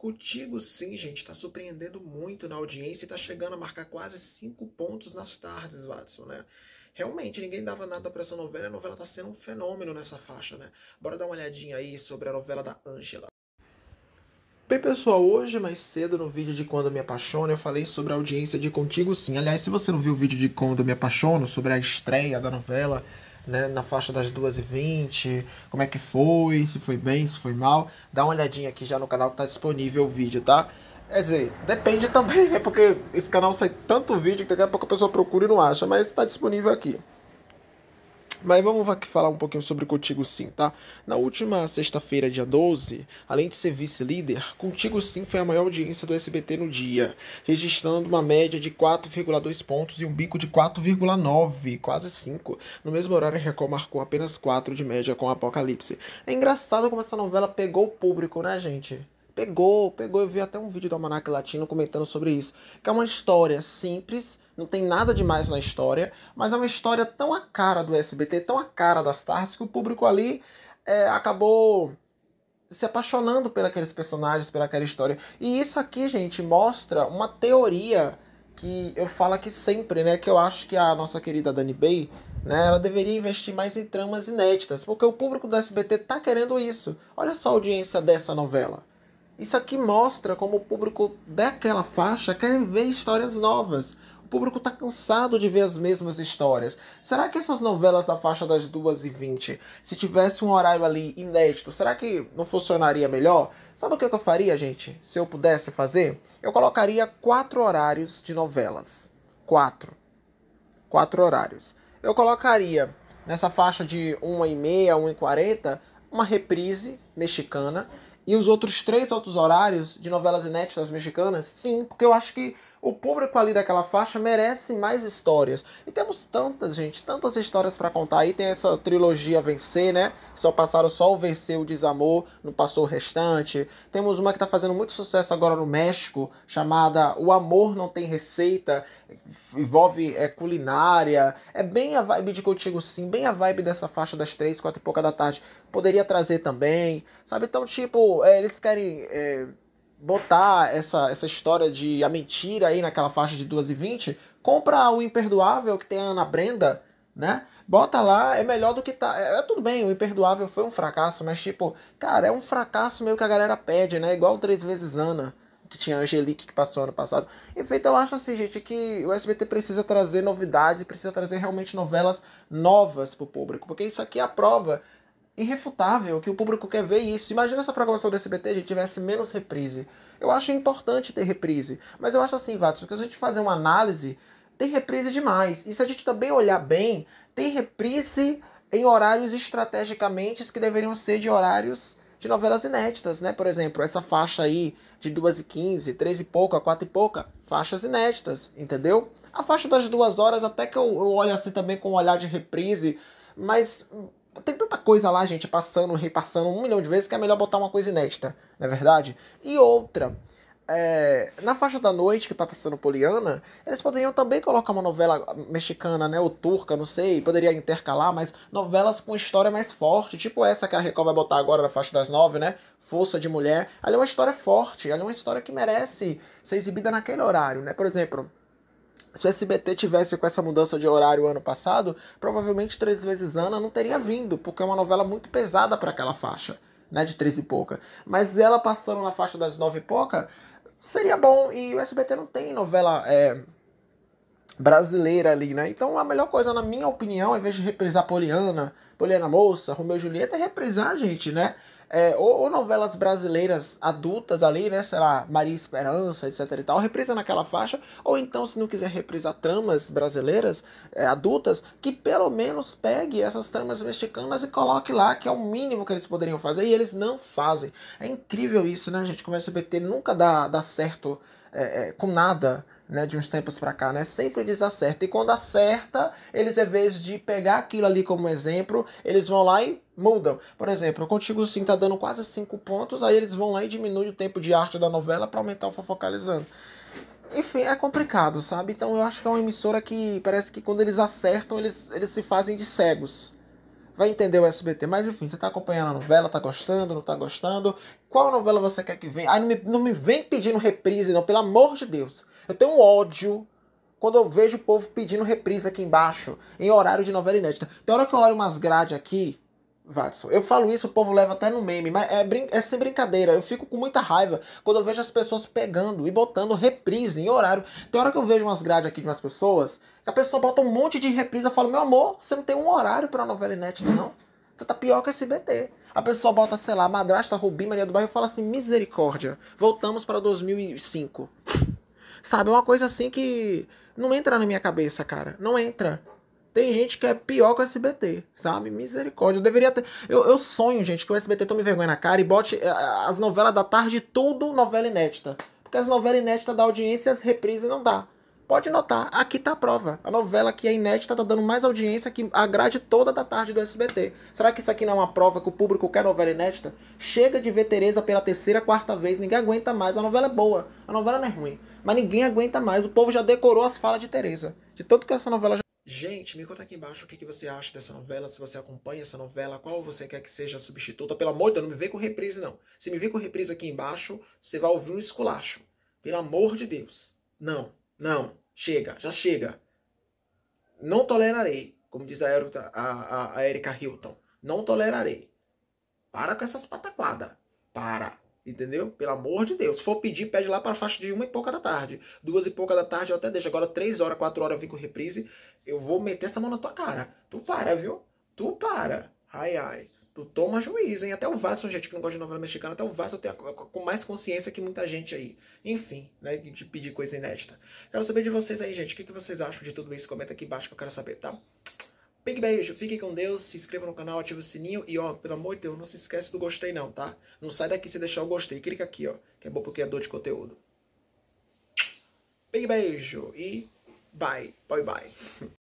Contigo sim, gente, está surpreendendo muito na audiência e está chegando a marcar quase cinco pontos nas tardes, Watson, né? Realmente, ninguém dava nada para essa novela e a novela está sendo um fenômeno nessa faixa, né? Bora dar uma olhadinha aí sobre a novela da Ângela. Bem, pessoal, hoje mais cedo no vídeo de Quando Me Apaixono eu falei sobre a audiência de Contigo Sim. Aliás, se você não viu o vídeo de Quando Me Apaixono, sobre a estreia da novela, né, na faixa das 2h20, como é que foi, se foi bem, se foi mal. Dá uma olhadinha aqui já no canal que tá disponível o vídeo, tá? Quer dizer, depende também, né? Porque esse canal sai tanto vídeo que daqui a pouco a pessoa procura e não acha, mas está disponível aqui. Mas vamos aqui falar um pouquinho sobre Contigo Sim, tá? Na última sexta-feira, dia 12, além de ser vice-líder, Contigo Sim foi a maior audiência do SBT no dia, registrando uma média de 4,2 pontos e um bico de 4,9, quase 5. No mesmo horário, a Record marcou apenas 4 de média com Apocalipse. É engraçado como essa novela pegou o público, né, gente? Pegou, pegou. Eu vi até um vídeo do Almanac Latino comentando sobre isso. Que é uma história simples, não tem nada demais na história, mas é uma história tão a cara do SBT, tão a cara das tardes, que o público ali é, acabou se apaixonando por aqueles personagens, por aquela história. E isso aqui, gente, mostra uma teoria que eu falo aqui sempre, né? Que eu acho que a nossa querida Dani Bay, né? Ela deveria investir mais em tramas inéditas, porque o público do SBT tá querendo isso. Olha só a audiência dessa novela. Isso aqui mostra como o público daquela faixa quer ver histórias novas. O público está cansado de ver as mesmas histórias. Será que essas novelas da faixa das 2h20, se tivesse um horário ali inédito, será que não funcionaria melhor? Sabe o é que eu faria, gente? Se eu pudesse fazer? Eu colocaria quatro horários de novelas. Quatro. Quatro horários. Eu colocaria nessa faixa de 1h30, 1h40, uma reprise mexicana e os outros três outros horários de novelas inéditas mexicanas, sim, porque eu acho que o público ali daquela faixa merece mais histórias. E temos tantas, gente, tantas histórias para contar. Aí tem essa trilogia Vencer, né? Só passaram só o Vencer, o Desamor, não passou o restante. Temos uma que tá fazendo muito sucesso agora no México, chamada O Amor Não Tem Receita, envolve é, culinária. É bem a vibe de Contigo Sim, bem a vibe dessa faixa das três, quatro e pouca da tarde. Poderia trazer também, sabe? Então, tipo, é, eles querem... É botar essa, essa história de a mentira aí naquela faixa de 2 e 20, compra o Imperdoável que tem a Ana Brenda, né? Bota lá, é melhor do que tá. É, é, tudo bem, o Imperdoável foi um fracasso, mas tipo, cara, é um fracasso meio que a galera pede, né? Igual Três Vezes Ana, que tinha a Angelique que passou ano passado. Enfim, então, eu acho assim, gente, que o SBT precisa trazer novidades, precisa trazer realmente novelas novas pro público, porque isso aqui é a prova irrefutável que o público quer ver isso. Imagina se a programação do SBT gente, tivesse menos reprise. Eu acho importante ter reprise, mas eu acho assim, Watson, que se a gente fazer uma análise, tem reprise demais. E se a gente também olhar bem, tem reprise em horários estrategicamente que deveriam ser de horários de novelas inéditas, né? Por exemplo, essa faixa aí de 2 e 15, 3 e pouca, 4 e pouca, faixas inéditas, entendeu? A faixa das duas horas até que eu, eu olho assim também com um olhar de reprise, mas tem tanta coisa lá, gente, passando, repassando um milhão de vezes que é melhor botar uma coisa inédita, não é verdade? E outra, é, na faixa da noite que tá passando Poliana, eles poderiam também colocar uma novela mexicana, né, ou turca, não sei, poderia intercalar, mas novelas com história mais forte, tipo essa que a Record vai botar agora na faixa das nove, né, Força de Mulher, ali é uma história forte, ali é uma história que merece ser exibida naquele horário, né, por exemplo... Se o SBT tivesse com essa mudança de horário ano passado, provavelmente Três Vezes Ana não teria vindo, porque é uma novela muito pesada para aquela faixa, né, de três e pouca. Mas ela passando na faixa das nove e pouca, seria bom, e o SBT não tem novela é, brasileira ali, né? Então a melhor coisa, na minha opinião, ao invés de reprisar Poliana, Poliana Moça, Romeu e Julieta, é reprisar, gente, né? é, ou, ou, novelas brasileiras adultas ali, né? Sei lá, Maria Esperança, etc e tal, reprisa naquela faixa, ou então, se não quiser reprisar tramas brasileiras é, adultas, que pelo menos pegue essas tramas mexicanas e coloque lá, que é o mínimo que eles poderiam fazer, e eles não fazem. É incrível isso, né, gente? Como o SBT nunca dá, dá certo é, é com nada né, de uns tempos para cá, né? Sempre eles acertam. E quando acerta, eles, em vez de pegar aquilo ali como exemplo, eles vão lá e mudam. Por exemplo, o Contigo Sim tá dando quase cinco pontos, aí eles vão lá e diminuem o tempo de arte da novela para aumentar o fofocalizando. Enfim, é complicado, sabe? Então eu acho que é uma emissora que parece que quando eles acertam, eles, eles se fazem de cegos. Vai entender o SBT, mas enfim, você tá acompanhando a novela, tá gostando, não tá gostando? Qual novela você quer que venha? Ai, não me, não me vem pedindo reprise, não, pelo amor de Deus. Eu tenho um ódio quando eu vejo o povo pedindo reprise aqui embaixo, em horário de novela inédita. Tem hora que eu olho umas grades aqui, Watson, eu falo isso, o povo leva até no meme, mas é, brin é sem brincadeira. Eu fico com muita raiva quando eu vejo as pessoas pegando e botando reprise em horário. Tem hora que eu vejo umas grades aqui de umas pessoas, que a pessoa bota um monte de reprise. e fala: meu amor, você não tem um horário pra novela inédita, não? Você tá pior que SBT. A pessoa bota, sei lá, madrasta, Rubi, Maria do Bairro e fala assim, misericórdia, voltamos para 2005. Sabe? É uma coisa assim que não entra na minha cabeça, cara. Não entra. Tem gente que é pior que o SBT, sabe? Misericórdia. Eu deveria ter. Eu, eu sonho, gente, que o SBT tome vergonha na cara e bote eh, as novelas da tarde tudo novela inédita. Porque as novelas inéditas da audiência, as reprises não dá. Pode notar, aqui tá a prova. A novela que é inédita tá dando mais audiência que a grade toda da tarde do SBT. Será que isso aqui não é uma prova que o público quer novela inédita? Chega de ver Tereza pela terceira, quarta vez, ninguém aguenta mais. A novela é boa, a novela não é ruim, mas ninguém aguenta mais. O povo já decorou as falas de Tereza. De tanto que essa novela já Gente, me conta aqui embaixo o que, que você acha dessa novela, se você acompanha essa novela, qual você quer que seja a substituta. Pelo amor de Deus, não me vê com reprise, não. Se me vê com reprise aqui embaixo, você vai ouvir um esculacho. Pelo amor de Deus. Não. Não, chega, já chega. Não tolerarei, como diz a, Erika, a, a, a Erika Hilton. Não tolerarei. Para com essas pataquadas. Para. Entendeu? Pelo amor de Deus. Se for pedir, pede lá para a faixa de uma e pouca da tarde. Duas e pouca da tarde eu até deixo. Agora, três horas, quatro horas eu vim com reprise. Eu vou meter essa mão na tua cara. Tu para, viu? Tu para. Ai, ai toma juízo, hein? Até o Vasco, gente que não gosta de novela mexicana, até o Vasco tem com mais consciência que muita gente aí. Enfim, né? De pedir coisa inédita. Quero saber de vocês aí, gente. O que, que vocês acham de tudo isso? Comenta aqui embaixo que eu quero saber, tá? Big beijo, fiquem com Deus, se inscreva no canal, ative o sininho e ó, pelo amor de Deus, não se esquece do gostei não, tá? Não sai daqui sem deixar o gostei, clica aqui ó, que é bom porque é dor de conteúdo. Big beijo e bye, bye bye.